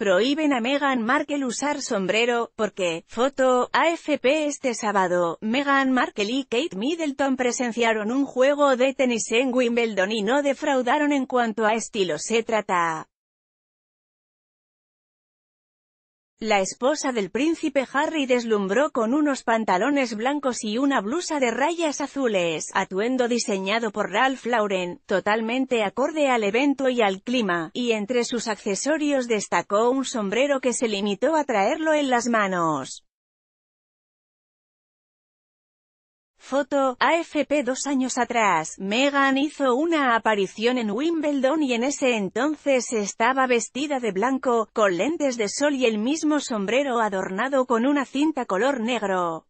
prohíben a Meghan Markle usar sombrero, porque, foto, AFP este sábado, Meghan Markle y Kate Middleton presenciaron un juego de tenis en Wimbledon y no defraudaron en cuanto a estilo se trata. La esposa del príncipe Harry deslumbró con unos pantalones blancos y una blusa de rayas azules, atuendo diseñado por Ralph Lauren, totalmente acorde al evento y al clima, y entre sus accesorios destacó un sombrero que se limitó a traerlo en las manos. Foto, AFP Dos años atrás, Meghan hizo una aparición en Wimbledon y en ese entonces estaba vestida de blanco, con lentes de sol y el mismo sombrero adornado con una cinta color negro.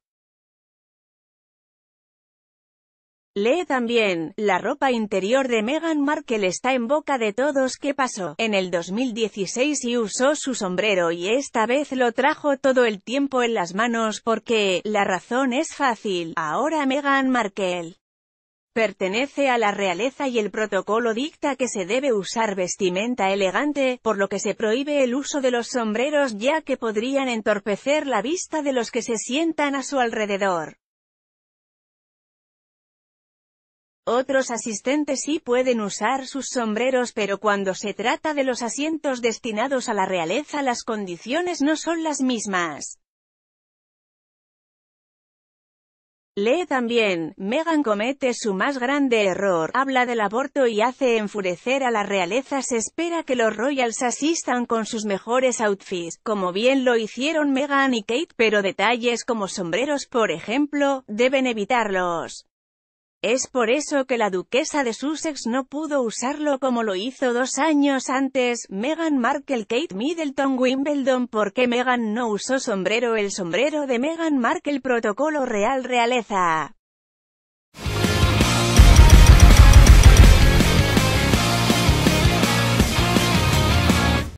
Lee también, la ropa interior de Meghan Markle está en boca de todos que pasó en el 2016 y usó su sombrero y esta vez lo trajo todo el tiempo en las manos porque, la razón es fácil, ahora Meghan Markle pertenece a la realeza y el protocolo dicta que se debe usar vestimenta elegante, por lo que se prohíbe el uso de los sombreros ya que podrían entorpecer la vista de los que se sientan a su alrededor. Otros asistentes sí pueden usar sus sombreros pero cuando se trata de los asientos destinados a la realeza las condiciones no son las mismas. Lee también, Meghan comete su más grande error, habla del aborto y hace enfurecer a la realeza se espera que los royals asistan con sus mejores outfits, como bien lo hicieron Meghan y Kate, pero detalles como sombreros por ejemplo, deben evitarlos. Es por eso que la duquesa de Sussex no pudo usarlo como lo hizo dos años antes, Meghan Markle Kate Middleton Wimbledon porque Meghan no usó sombrero el sombrero de Meghan Markle protocolo real realeza.